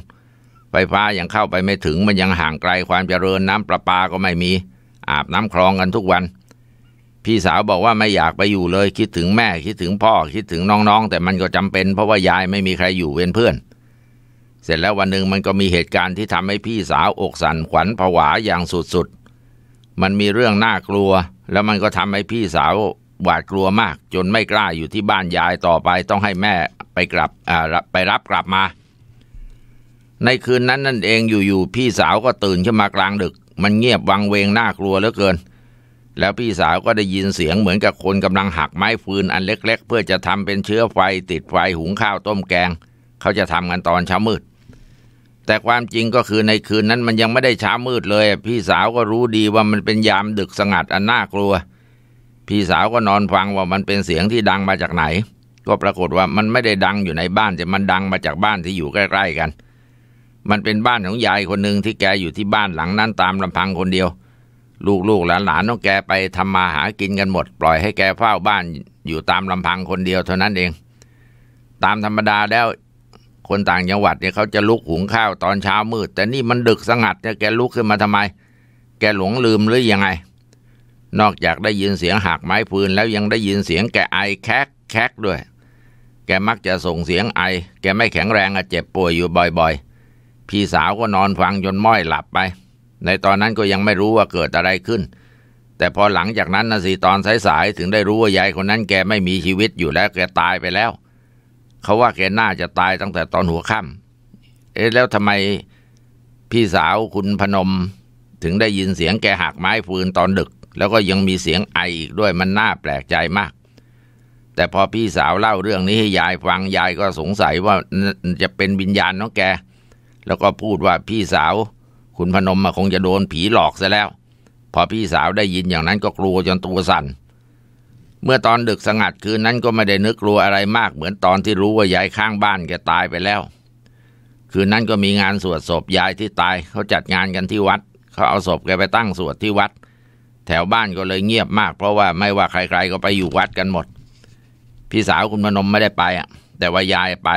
ไฟฟ้ายังเข้าไปไม่ถึงมันยังห่างไกลความเจริญน้ำประปาก็ไม่มี อาบน้ำคลองกันทุกวัน พี่สาวบอกว่าไม่อยากไปอยู่เลย คิดถึงแม่คิดถึงพ่อคิดถึงน้องๆแต่มันก็จำเป็นเพราะว่ายายไม่มีใครอยู่เว้นเพื่อน เสร็จแล้ววันหนึ่งมันก็มีเหตุการณ์ที่ทำให้พี่สาวอกสั่นขวัญผวาอย่างสุดๆมันมีเรื่องน่ากลัว แล้วมันก็ทำให้พี่สาวหวาดกลัวมาก จนไม่กล้าอยู่ที่บ้านยายต่อไปต้องให้แม่ไปกลับไปรับกลับมา ในคืนนั้นนั่นเองอยู่ๆพี่สาวก็ตื่นขึ้นมากลางดึก มันเงียบวังเวง น่ากลัวเหลือเกิน แล้วพี่สาวก็ได้ยินเสียงเหมือนกับคนกำลังหักไม้ฟืนอันเล็ก ๆ เพื่อจะทำเป็นเชื้อไฟติดไฟหุงข้าวต้มแกง เขาจะทำกันตอนเช้ามืดแต่ความจริงก็คือในคืนนั้นมันยังไม่ได้ช้ามืดเลย พี่สาวก็รู้ดีว่ามันเป็นยามดึกสงัดอันน่ากลัว พี่สาวก็นอนฟังว่ามันเป็นเสียงที่ดังมาจากไหน ก็ปรากฏว่ามันไม่ได้ดังอยู่ในบ้านแต่มันดังมาจากบ้านที่อยู่ใกล้ๆกัน มันเป็นบ้านของยายคนหนึ่งที่แกอยู่ที่บ้านหลังนั้น ตามลำพังคนเดียว ลูกๆหลานๆข้องแกไปทำมาหากินกันหมด ปล่อยให้แกเฝ้าบ้าน อยู่ตามลำพังคนเดียวเท่านั้นเอง ตามธรรมดาแล้วคนต่างจังหวัดเนี่ยเขาจะลุกหุงข้าวตอนเช้ามืด แต่นี่มันดึกสงัดเนี่ยแกลุกขึ้นมาทำไม แกหลงลืมหรือยังไง นอกจากได้ยินเสียงหักไม้ฟืนแล้วยังได้ยินเสียงแกไอแคกแคกด้วย แกมักจะส่งเสียงไอแกไม่แข็งแรงอะเจ็บป่วยอยู่บ่อยๆ พี่สาวก็นอนฟังจนม้อยหลับไป ในตอนนั้นก็ยังไม่รู้ว่าเกิดอะไรขึ้น แต่พอหลังจากนั้นนะสิตอนสายๆถึงได้รู้ว่ายายคนนั้น แกไม่มีชีวิตอยู่แล้วแกตายไปแล้วเขาว่าแกน่าจะตายตั้งแต่ตอนหัวค่ำเอ๊ะแล้วทำไมพี่สาวคุณพนม ถึงได้ยินเสียงแกหักไม้ฟืนตอนดึก แล้วก็ยังมีเสียงไออีกด้วยมันน่าแปลกใจมาก แต่พอพี่สาวเล่าเรื่องนี้ให้ยายฟังยายก็สงสัยว่าจะเป็นวิญญาณน้องแก แล้วก็พูดว่าพี่สาวคุณพนมมาคงจะโดนผีหลอกซะแล้ว พอพี่สาวได้ยินอย่างนั้นก็กลัวจนตัวสั่นเมื่อตอนดึกสงัดคืนนั้นก็ไม่ได้นึกกลัวอะไรมาก เหมือนตอนที่รู้ว่ายายข้างบ้านแกตายไปแล้ว คืนนั้นก็มีงานสวดศพยายที่ตายเขาจัดงานกันที่วัด เขาเอาศพแกไปตั้งสวดที่วัด แถวบ้านก็เลยเงียบมาก เพราะว่าไม่ว่าใคร ๆ ก็ไปอยู่วัดกันหมด พี่สาวคุณมนมไม่ได้ไปอ่ะแต่ว่ายายไป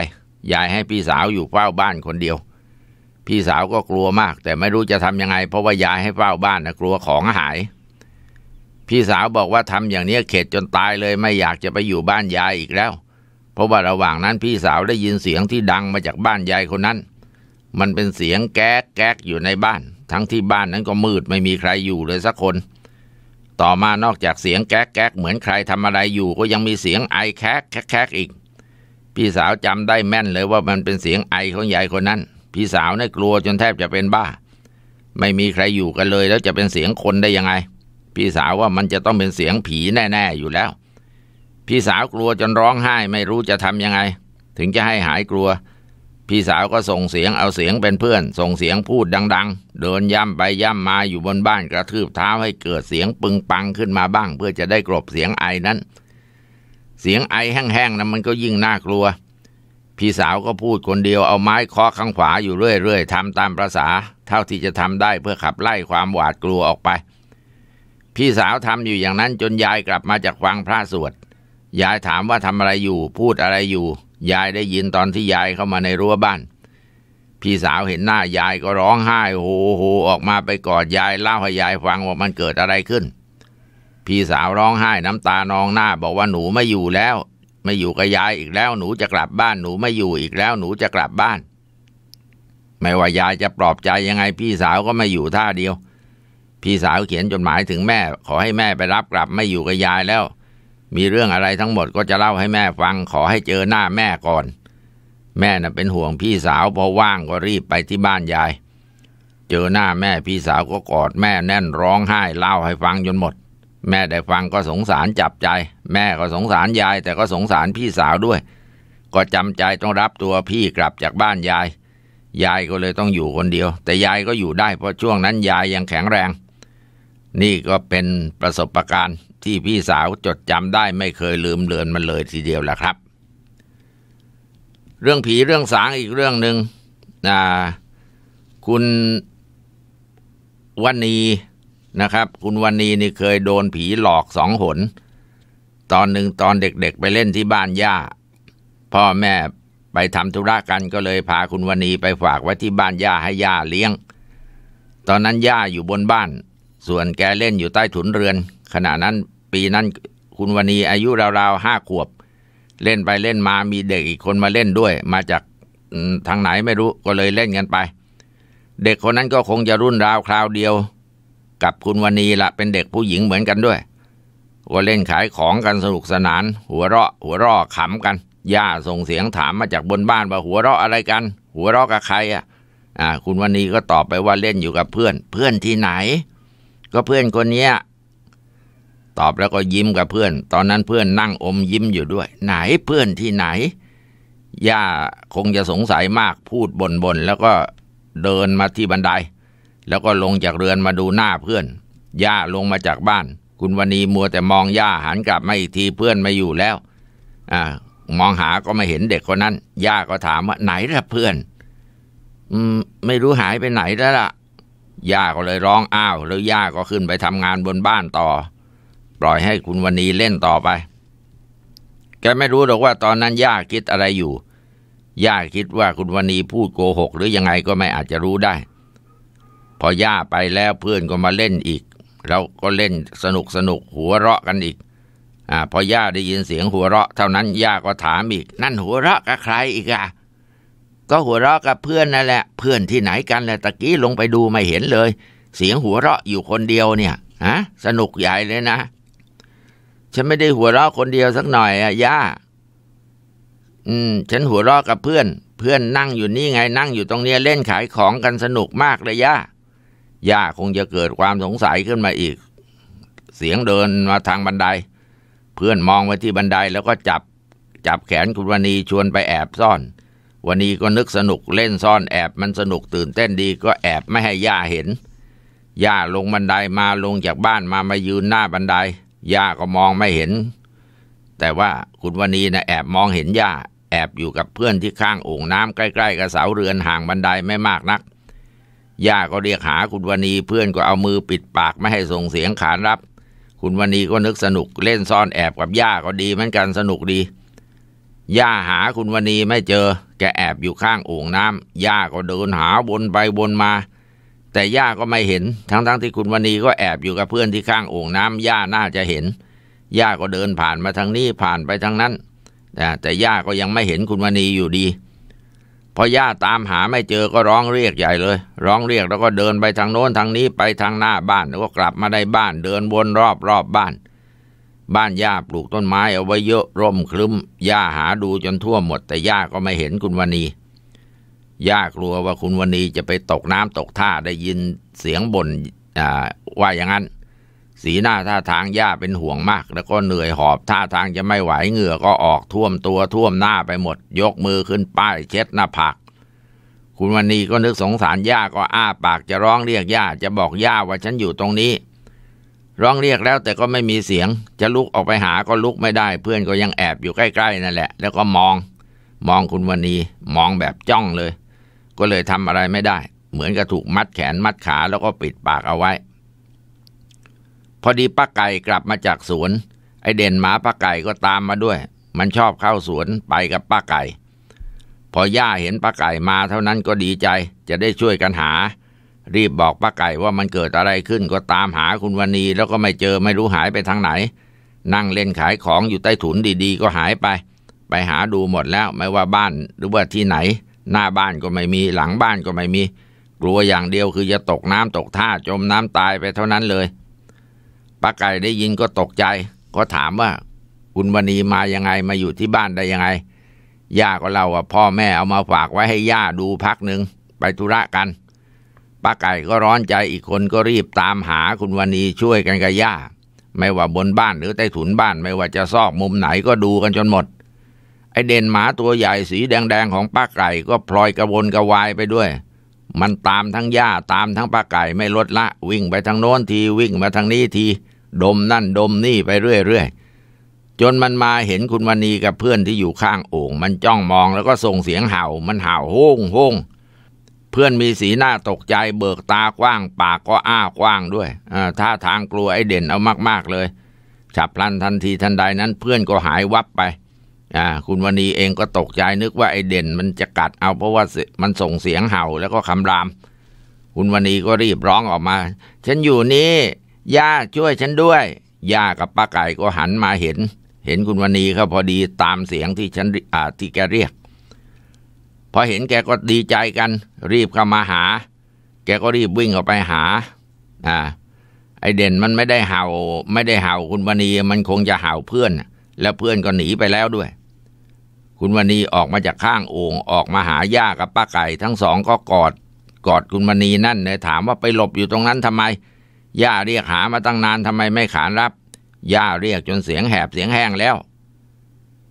ยายให้พี่สาวอยู่เฝ้าบ้านคนเดียว พี่สาวก็กลัวมากแต่ไม่รู้จะทำยังไง เพราะว่ายายให้เฝ้าบ้านนะกลัวของหายพี่สาวบอกว่าทำอย่างนี้เข็ดจนตายเลยไม่อยากจะไปอยู่บ้านยายอีกแล้ว เพราะว่าระหว่างนั้นพี่สาวได้ยินเสียงที่ดังมาจากบ้านยายคนนั้น มันเป็นเสียงแก๊กแก๊กอยู่ในบ้าน ทั้งที่บ้านนั้นก็มืดไม่มีใครอยู่เลยสักคน ต่อมานอกจากเสียงแก๊กแก๊กเหมือนใครทำอะไรอยู่ก็ยังมีเสียงไอแคกแคกอีก พี่สาวจำได้แม่นเลยว่ามันเป็นเสียงไอของยายคนนั้น พี่สาวเนี่ยกลัวจนแทบจะเป็นบ้าไม่มีใครอยู่กันเลยแล้วจะเป็นเสียงคนได้ยังไงพี่สาวว่ามันจะต้องเป็นเสียงผีแน่ๆอยู่แล้ว พี่สาวกลัวจนร้องไห้ไม่รู้จะทำยังไง ถึงจะให้หายกลัว พี่สาวก็ส่งเสียงเอาเสียงเป็นเพื่อน ส่งเสียงพูดดัง ๆ เดินย่ำไปย่ำมาอยู่บนบ้าน กระทืบเท้าให้เกิดเสียงปึงปังขึ้นมาบ้าง เพื่อจะได้กลบเสียงไอนั้น เสียงไอแห้งๆนั้นมันก็ยิ่งน่ากลัว พี่สาวก็พูดคนเดียวเอาไม้เคาะข้างขวาอยู่เรื่อยๆทำตามประษาเท่าที่จะทำได้เพื่อขับไล่ความหวาดกลัวออกไปพี่สาวทำอยู่อย่างนั้นจนยายกลับมาจากฟังพระสวดยายถามว่าทำอะไรอยู่พูดอะไรอยู่ ยายได้ยินตอนที่ยายเข้ามาในรั้วบ้าน พี่สาวเห็นหน้ายายก็ร้องไห้ โหโหออกมาไปกอดยายเล่าให้ยายฟังว่ามันเกิดอะไรขึ้น พี่สาวร้องไห้น้ำตานองหน้าบอกว่าหนูไม่อยู่แล้ว ไม่อยู่กับยายอีกแล้วหนูจะกลับบ้านหนูไม่อยู่อีกแล้วหนูจะกลับบ้านไม่ว่ายายจะปลอบใจยังไงพี่สาวก็ไม่อยู่ท่าเดียวพี่สาวเขียนจดหมายถึงแม่ขอให้แม่ไปรับกลับไม่อยู่กับยายแล้ว มีเรื่องอะไรทั้งหมดก็จะเล่าให้แม่ฟัง ขอให้เจอหน้าแม่ก่อน แม่น่ะเป็นห่วงพี่สาวพอว่างก็รีบไปที่บ้านยาย เจอหน้าแม่พี่สาวก็กอดแม่แน่นร้องไห้เล่าให้ฟังจนหมด แม่ได้ฟังก็สงสารจับใจ แม่ก็สงสารยาย แต่ก็สงสารพี่สาวด้วย ก็จำใจต้องรับตัวพี่กลับจากบ้านยาย ยายก็เลยต้องอยู่คนเดียว แต่ยายก็อยู่ได้เพราะช่วงนั้นยายยังแข็งแรงนี่ก็เป็นประสบการณ์ที่พี่สาวจดจำได้ไม่เคยลืมเลือนมันเลยทีเดียวแหละครับ เรื่องผีเรื่องสางอีกเรื่องหนึ่งนะคุณวันนีนะครับ คุณวันนีนี่เคยโดนผีหลอกสองหน ตอนหนึ่งตอนเด็กๆไปเล่นที่บ้านย่าพ่อแม่ไปทำธุระกันก็เลยพาคุณวันนีไปฝากไว้ที่บ้านย่าให้ย่าเลี้ยง ตอนนั้นย่าอยู่บนบ้านส่วนแกเล่นอยู่ใต้ถุนเรือน ขณะนั้นปีนั้นคุณวณีอายุราวๆห้าขวบ เล่นไปเล่นมามีเด็กอีกคนมาเล่นด้วย มาจากทางไหนไม่รู้ก็เลยเล่นกันไป เด็กคนนั้นก็คงจะรุ่นราวคราวเดียว กับคุณวณีละเป็นเด็กผู้หญิงเหมือนกันด้วยก็เล่นขายของกันสนุกสนาน หัวเราะ หัวเราะขำกันย่าส่งเสียงถามมาจากบนบ้านว่าหัวเราะอะไรกัน หัวเราะกับใครอ่ะอ่าคุณวันีก็ตอบไปว่าเล่นอยู่กับเพื่อน เพื่อนที่ไหนก็เพื่อนคนเนี้ยตอบแล้วก็ยิ้มกับเพื่อน ตอนนั้นเพื่อนนั่งอมยิ้มอยู่ด้วย ไหนเพื่อนที่ไหนย่าคงจะสงสัยมากพูดบน่บนๆ แล้วก็เดินมาที่บันได แล้วก็ลงจากเรือนมาดูหน้าเพื่อน ย่าลงมาจากบ้าน คุณวันนีมัวแต่มองย่าหันกลับมาอีกทีเพื่อนไม่อยู่แล้ว อ่า มองหาก็ไม่เห็นเด็กคนนั้นย่าก็ถามว่าไหนล่ะเพื่อน อืม ไม่รู้หายไปไหนแล้วล่ะย่าก็เลยร้องอ้าว แล้วย่าก็ขึ้นไปทำงานบนบ้านต่อ ปล่อยให้คุณวันนีเล่นต่อไป แกไม่รู้หรอกว่า ตอนนั้นย่าคิดอะไรอยู่ย่าคิดว่าคุณวันนีพูดโกหก หรือยังไงก็ไม่อาจจะรู้ได้ พอย่าไปแล้วเพื่อนก็มาเล่นอีกเราก็เล่นสนุกสนุกหัวเราะกันอีกอ่าพอย่าได้ยินเสียงหัวเราะเท่านั้นย่าก็ถามอีก นั่นหัวเราะกับใครอีกอะก็หัวเราะกับเพื่อนนั่นแหละเพื่อนที่ไหนกันแหละตะกี้ลงไปดูไม่เห็นเลย เสียงหัวเราะอยู่คนเดียวเนี่ย ฮะ สนุกใหญ่เลยนะฉันไม่ได้หัวเราะคนเดียวสักหน่อยอะย่า อืม ฉันหัวเราะกับเพื่อน เพื่อนนั่งอยู่นี่ไงนั่งอยู่ตรงเนี้ยเล่นขายของกันสนุกมากเลยย่าย่าคงจะเกิดความสงสัยขึ้นมาอีก เสียงเดินมาทางบันได เพื่อนมองไปที่บันได แล้วก็จับจับแขนคุณวณีชวนไปแอบซ่อนวันนี้ก็นึกสนุกเล่นซ่อนแอบมันสนุกตื่นเต้นดี ก็แอบไม่ให้ย่าเห็น ย่าลงบันไดามาลงจากบ้านมามายืนหน้าบันได ย่าก็มองไม่เห็น แต่ว่าคุณวันนี้นะแอบมองเห็นย่า แอบอยู่กับเพื่อนที่ข้างโอ่งน้ำใกล้ ๆกับเสาเรือนห่างบันไดไม่มากนักย่าก็เรียกหาคุณวันนี้เพื่อนก็เอามือปิดปากไม่ให้ส่งเสียงขานรับ คุณวันนี้ก็นึกสนุกเล่นซ่อนแอบกับย่าก็ดีเหมือนกันสนุกดีย่าหาคุณวณีไม่เจอ แกแอบอยู่ข้างโอ่งน้ำย่าก็เดินหาวนไปวนมา แต่ย่าก็ไม่เห็นทั้ง ๆทที่คุณวณีก็แอบอยู่กับเพื่อนที่ข้างโอ่งน้ำย่าน่าจะเห็น ย่าก็เดินผ่านมาทางนี้ผ่านไปทางนั้น แต่ย่าก็ยังไม่เห็นคุณวณีอยู่ดี พอย่าตามหาไม่เจอก็ร้องเรียกใหญ่เลย ร้องเรียกแล้วก็เดินไปทางโน้นทางนี้ไปทางหน้าบ้าน แล้วก็กลับมาได้บ้านเดินวนรอบรอบบ้านบ้านหญ้าปลูกต้นไม้เอาไว้เยอะร่มครึ้มหญ้าหาดูจนทั่วหมด แต่หญ้าก็ไม่เห็นคุณวณีหญ้ากลัวว่าคุณวณีจะไปตกน้ำตกท่าได้ยินเสียงบน่นว่าอย่างนั้น สีหน้าท่าทางหญ้าเป็นห่วงมาก แล้วก็เหนื่อยหอบท่าทางจะไม่ไหวเหงื่อก็ออกท่วมตัวท่วมหน้าไปหมด ยกมือขึ้นป้ายเช็ดหน้าผากคุณวณีก็นึกสงสารหญ้าก็อ้าปากจะร้องเรียกหญ้าจะบอกหญ้าว่าฉันอยู่ตรงนี้ร้องเรียกแล้วแต่ก็ไม่มีเสียง จะลุกออกไปหาก็ลุกไม่ได้ เพื่อนก็ยังแอบอยู่ใกล้ ๆนั่นแหละ แล้วก็มอง มองคุณวันนีมองแบบจ้องเลย ก็เลยทำอะไรไม่ได้ เหมือนกับถูกมัดแขนมัดขาแล้วก็ปิดปากเอาไว้ พอดีป้าไก่กลับมาจากสวนไอเด่นหมาป้าไก่ก็ตามมาด้วย มันชอบเข้าสวนไปกับป้าไก่ พอย่าเห็นป้าไก่มาเท่านั้นก็ดีใจ จะได้ช่วยกันหารีบบอกป้าไก่ว่ามันเกิดอะไรขึ้นก็ตามหาคุณวันนีแล้วก็ไม่เจอไม่รู้หายไปทางไหน นั่งเล่นขายของอยู่ใต้ถุนดี ๆ ก็หายไป ไปหาดูหมดแล้วไม่ว่าบ้านหรือว่าที่ไหน หน้าบ้านก็ไม่มีหลังบ้านก็ไม่มี กลัวอย่างเดียวคือจะตกน้ำตกท่าจมน้ำตายไปเท่านั้นเลยป้าไก่ได้ยินก็ตกใจ ก็ถามว่าคุณวันีมายังไงมาอยู่ที่บ้านได้ยังไงย่าก็เล่าว่าพ่อแม่เอามาฝากไว้ให้ย่าดูพักหนึ่งไปธุระกันป้าไก่ก็ร้อนใจอีกคนก็รีบตามหาคุณวันีช่วยกันกระย่าไม่ว่าบนบ้าน หรือใต้ถุนบ้านไม่ว่าจะซอกมุมไหนก็ดูกันจนหมด ไอเด่นหมาตัวใหญ่สีแดง ๆ ของป้าไก่ก็พลอยกระวนกระวายไปด้วย มันตามทั้งหญ้าตามทั้งป้าไก่ไม่ลดละวิ่งไปทางโน้นทีวิ่งมาทางนี้ที ดมนั่นดมนี่ไปเรื่อย ๆ จนมันมาเห็นคุณวันีกับเพื่อนที่อยู่ข้างโอ่งมันจ้องมองแล้วก็ส่งเสียงเห่ามันเห่าโฮงโฮงงพื่อนมีสีหน้าตกใจเบิกตากว้าง ปากก็อ้ากว้างด้วยท่าทางกลัวไอ้เด่นเอามากๆเลย ฉับพลันทันทีทันใดนั้นเพื่อนก็หายวับไปคุณวณีเองก็ตกใจนึกว่าไอ้เด่นมันจะกัดเอาเพราะว่ามันส่งเสียงเห่าแล้วก็คำราม คุณวณีก็รีบร้องออกมา ฉันอยู่นี่ย่าช่วยฉันด้วยย่ากับป้าไก่ก็หันมาเห็น เห็นคุณวณีเขาพอดีตามเสียงที่ฉันที่แกเรียกพอเห็นแกก็ดีใจกันรีบเข้ามาหา แกก็รีบวิ่งออกไปหาอ่าไอเด่นมันไม่ได้เห่า ไม่ได้เห่า คุณวณีมันคงจะเห่าเพื่อนแล้วเพื่อนก็หนีไปแล้วด้วย คุณวณีออกมาจากข้างโอ่งออกมาหาย่ากับป้าไก่ทั้งสองก็กอด กอดคุณวณีนั่นเลยถามว่าไปหลบอยู่ตรงนั้นทำไมย่าเรียกหามาตั้งนานทำไมไม่ขานรับ ย่าเรียกจนเสียงแหบเสียงแห้งแล้ว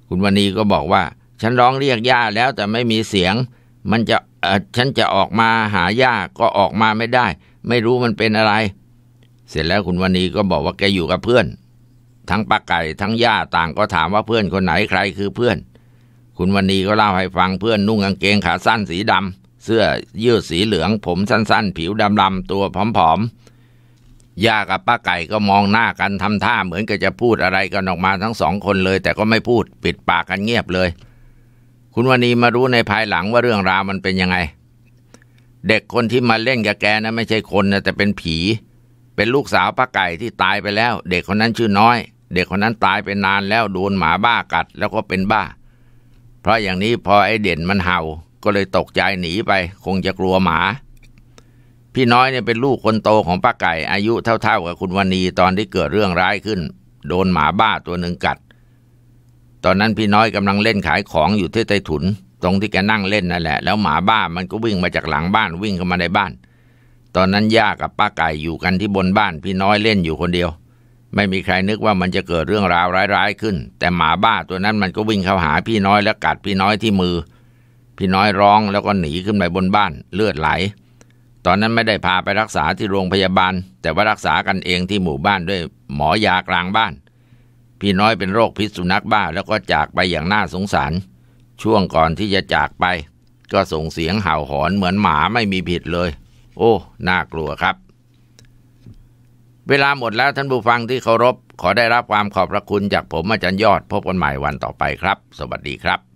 คุณวณีก็บอกว่าฉันร้องเรียกย่าแล้วแต่ไม่มีเสียง มันจะฉันจะออกมาหาย่าก็ออกมาไม่ได้ ไม่รู้มันเป็นอะไร เสร็จแล้วคุณวันนี้ก็บอกว่าแกอยู่กับเพื่อน ทั้งป้าไก่ทั้งย่าต่างก็ถามว่าเพื่อนคนไหนใครคือเพื่อน คุณวันนี้ก็เล่าให้ฟังเพื่อนนุ่งกางเกงขาสั้นสีดำ เสื้อยืดสีเหลืองผมสั้น ๆ ผิวดำๆตัวผอมๆ ย่ากับป้าไก่ก็มองหน้ากันทำท่า เหมือนกับจะพูดอะไรกันออกมาทั้งสองคนเลย แต่ก็ไม่พูดปิดปากกันเงียบเลยคุณวณีมารู้ในภายหลังว่าเรื่องราวมันเป็นยังไง เด็กคนที่มาเล่นกับแกนะไม่ใช่คนนะแต่เป็นผี เป็นลูกสาวป้าไก่ที่ตายไปแล้ว เด็กคนนั้นชื่อน้อย เด็กคนนั้นตายไปนานแล้วโดนหมาบ้ากัดแล้วก็เป็นบ้า เพราะอย่างนี้พอไอเด่นมันเห่า ก็เลยตกใจหนีไป คงจะกลัวหมา พี่น้อยเนี่ยเป็นลูกคนโตของป้าไก่อายุเท่าๆกับคุณวณีตอนที่เกิดเรื่องร้ายขึ้น โดนหมาบ้าตัวหนึ่งกัดตอนนั้นพี่น้อยกำลังเล่นขายของอยู่ที่ใต้ถุน ตรงที่แกนั่งเล่นนั่นแหละแล้วหมาบ้ามันก็วิ่งมาจากหลังบ้านวิ่งเข้ามาในบ้าน ตอนนั้นย่ากับป้าไก่อยู่กันที่บนบ้าน พี่น้อยเล่นอยู่คนเดียว ไม่มีใครนึกว่ามันจะเกิดเรื่องราวร้ายๆขึ้น แต่หมาบ้าตัวนั้นมันก็วิ่งเข้าหาพี่น้อยและกัดพี่น้อยที่มือ พี่น้อยร้องแล้วก็หนีขึ้นไปบนบ้านเลือดไหล ตอนนั้นไม่ได้พาไปรักษาที่โรงพยาบาล แต่ว่ารักษากันเองที่หมู่บ้านด้วยหมอยากลางบ้านพี่น้อยเป็นโรคพิษสุนัขบ้าแล้วก็จากไปอย่างน่าสงสาร ช่วงก่อนที่จะจากไปก็ส่งเสียงเห่าหอนเหมือนหมาไม่มีผิดเลย โอ้ น่ากลัวครับ เวลาหมดแล้วท่านผู้ฟังที่เคารพขอได้รับความขอบพระคุณจากผมอาจารย์ยอดพบกันใหม่วันต่อไปครับ สวัสดีครับ